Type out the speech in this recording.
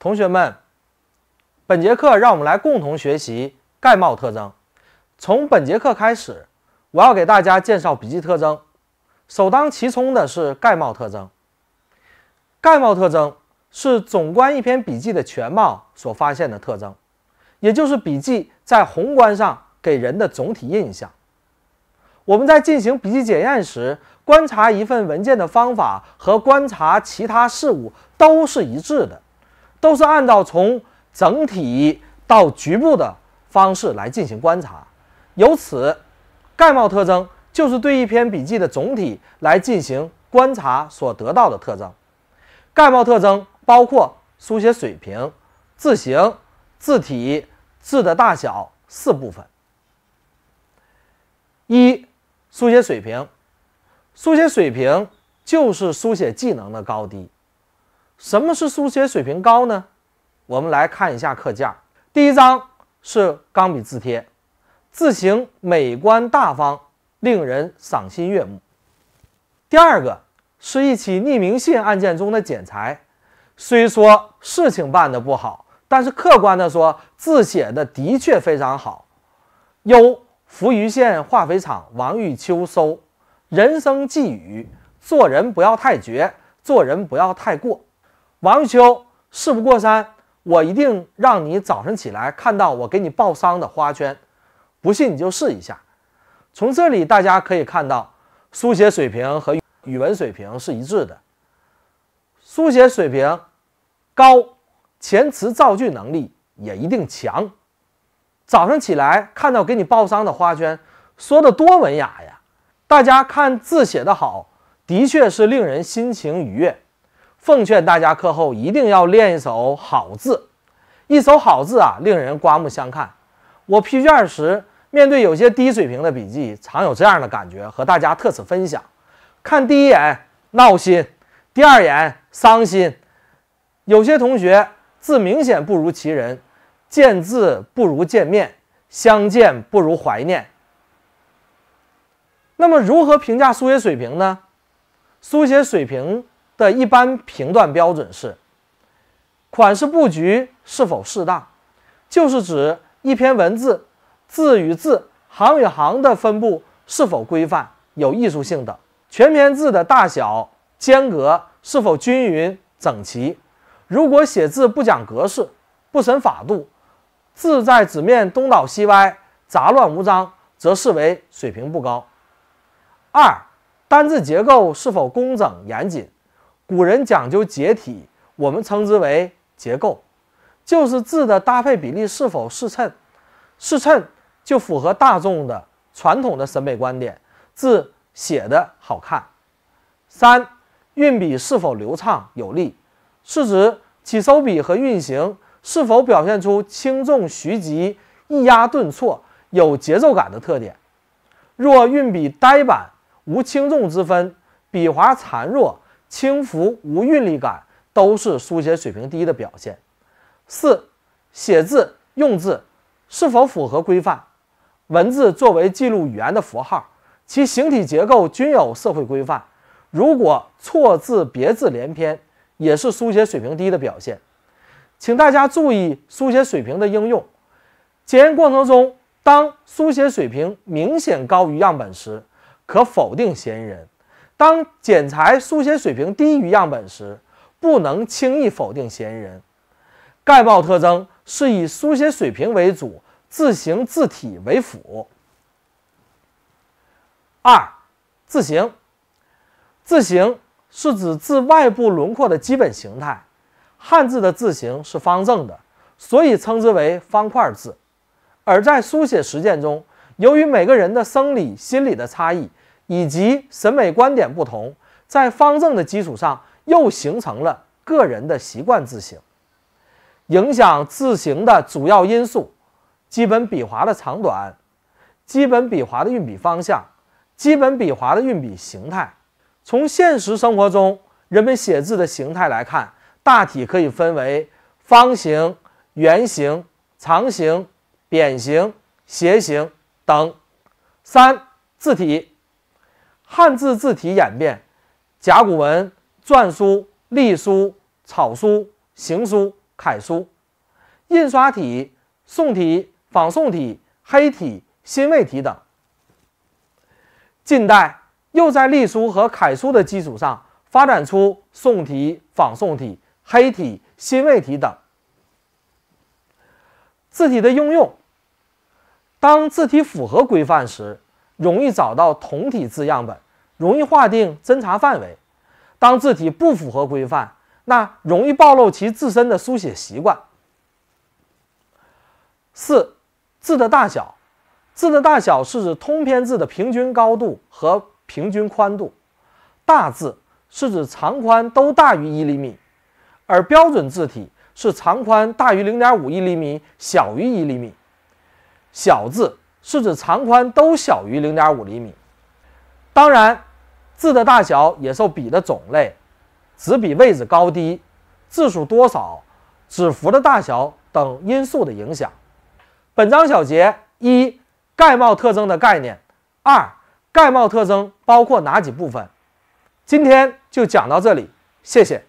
同学们，本节课让我们来共同学习盖貌特征。从本节课开始，我要给大家介绍笔记特征。首当其冲的是盖貌特征。盖貌特征是总观一篇笔记的全貌所发现的特征，也就是笔记在宏观上给人的总体印象。我们在进行笔记检验时，观察一份文件的方法和观察其他事物都是一致的。都是按照从整体到局部的方式来进行观察，由此，概貌特征就是对一篇笔记的总体来进行观察所得到的特征。概貌特征包括书写水平、字形、字体、字的大小四部分。一、书写水平，书写水平就是书写技能的高低。什么是书写水平高呢？我们来看一下课件。第一张是钢笔字帖，字形美观大方，令人赏心悦目。第二个是一起匿名信案件中的剪裁，虽说事情办的不好，但是客观的说，字写的的确非常好。有浮余县化肥厂王玉秋收人生寄语：做人不要太绝，做人不要太过。王玉秋，事不过三，我一定让你早上起来看到我给你报丧的花圈。不信你就试一下。从这里大家可以看到，书写水平和语文水平是一致的。书写水平高，遣词造句能力也一定强。早上起来看到给你报丧的花圈，说的多文雅呀！大家看字写得好，的确是令人心情愉悦。奉劝大家课后一定要练一手好字，一手好字啊，令人刮目相看。我批卷时，面对有些低水平的笔记，常有这样的感觉，和大家特此分享。看第一眼闹心，第二眼伤心。有些同学字明显不如其人，见字不如见面，相见不如怀念。那么，如何评价书写水平呢？书写水平。的一般评断标准是：款式布局是否适当，就是指一篇文字字与字、行与行的分布是否规范、有艺术性等；全篇字的大小、间隔是否均匀整齐。如果写字不讲格式、不审法度，字在纸面东倒西歪、杂乱无章，则视为水平不高。二，单字结构是否工整严谨。古人讲究结体，我们称之为结构，就是字的搭配比例是否适称。适称就符合大众的传统的审美观点，字写的好看。三，运笔是否流畅有力，是指起收笔和运行是否表现出轻重徐疾、抑压顿挫、有节奏感的特点。若运笔呆板，无轻重之分，笔划孱弱。轻浮无韵律感都是书写水平低的表现。四、写字用字是否符合规范？文字作为记录语言的符号，其形体结构均有社会规范。如果错字别字连篇，也是书写水平低的表现。请大家注意书写水平的应用。检验过程中，当书写水平明显高于样本时，可否定嫌疑人。当检材书写水平低于样本时，不能轻易否定嫌疑人。盖貌特征是以书写水平为主，字形字体为辅。二，字形。字形是指字外部轮廓的基本形态。汉字的字形是方正的，所以称之为方块字。而在书写实践中，由于每个人的生理心理的差异。以及审美观点不同，在方正的基础上，又形成了个人的习惯字形。影响字形的主要因素：基本笔划的长短、基本笔划的运笔方向、基本笔划的运笔形态。从现实生活中人们写字的形态来看，大体可以分为方形、圆形、长形、扁形、斜形等。三字体。汉字字体演变：甲骨文、篆书、隶书、草书、行书、楷书、印刷体、宋体、仿宋体、黑体、新魏体等。近代又在隶书和楷书的基础上发展出宋体、仿宋体、黑体、新魏体等字体的应用。当字体符合规范时。容易找到同体字样本，容易划定侦查范围。当字体不符合规范，那容易暴露其自身的书写习惯。四、字的大小，字的大小是指通篇字的平均高度和平均宽度。大字是指长宽都大于一厘米，而标准字体是长宽大于零点五一厘米，小于一厘米。小字。是指长宽都小于零点五厘米。当然，字的大小也受笔的种类、纸笔位置高低、字数多少、纸幅的大小等因素的影响。本章小结：一、盖帽特征的概念；二、盖帽特征包括哪几部分？今天就讲到这里，谢谢。